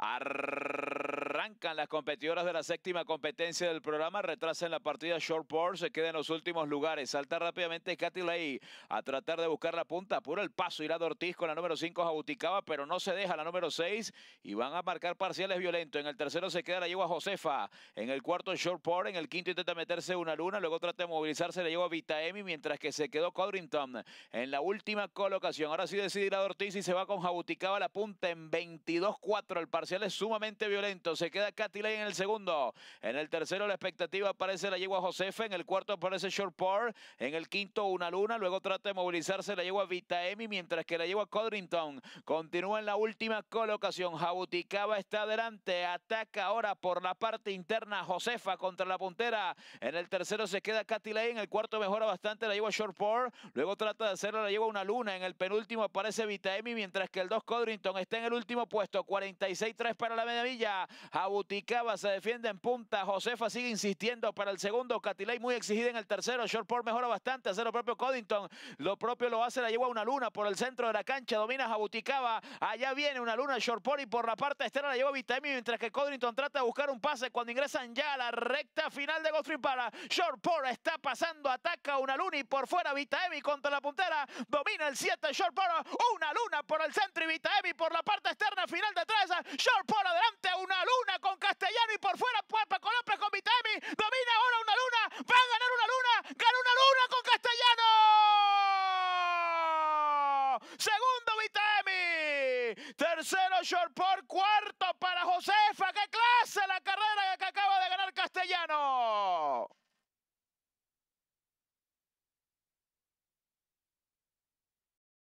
Arr- Arrancan las competidoras de la séptima competencia del programa, en la partida short se queda en los últimos lugares. Salta rápidamente Katy Ley a tratar de buscar la punta, apura el paso Irá Ortiz con la número 5 Jabuticaba, pero no se deja la número 6 y van a marcar parciales violentos. En el tercero se queda la yegua Josefa, en el cuarto short en el quinto intenta meterse una luna, luego trata de movilizarse la yegua Vitaemi, mientras que se quedó Codrington en la última colocación. Ahora sí decide a Ortiz y se va con Jabuticaba la punta en 22-4. El parcial es sumamente violento, queda Catilay en el segundo. En el tercero la expectativa aparece la yegua Josefa, en el cuarto aparece Short en el quinto una luna, luego trata de movilizarse la yegua Vitaemi, mientras que la yegua Codrington continúa en la última colocación. Jabuticaba está adelante, ataca ahora por la parte interna Josefa contra la puntera. En el tercero se queda Catilay, en el cuarto mejora bastante la yegua Short luego trata de hacerlo... la lleva una luna, en el penúltimo aparece Vitaemi, mientras que el dos Codrington está en el último puesto, 46-3 para la media Abuticaba se defiende en punta. Josefa sigue insistiendo para el segundo. Catilay muy exigida en el tercero. Shortport mejora bastante. Hace lo propio Coddington. Lo propio lo hace la lleva una luna por el centro de la cancha. Domina Abuticaba. Allá viene una luna Shortport y por la parte externa la lleva Vitaemi. Mientras que Coddington trata de buscar un pase cuando ingresan ya a la recta final de Godfrey para. Shortport está pasando. Ataca una luna y por fuera Vitaemi contra la puntera. Domina el 7 Shortport. Una luna por el centro y Vitaemi por la parte externa final de tres. Shortport adelante. tercero por cuarto para Josefa. ¡Qué clase la carrera que acaba de ganar Castellano!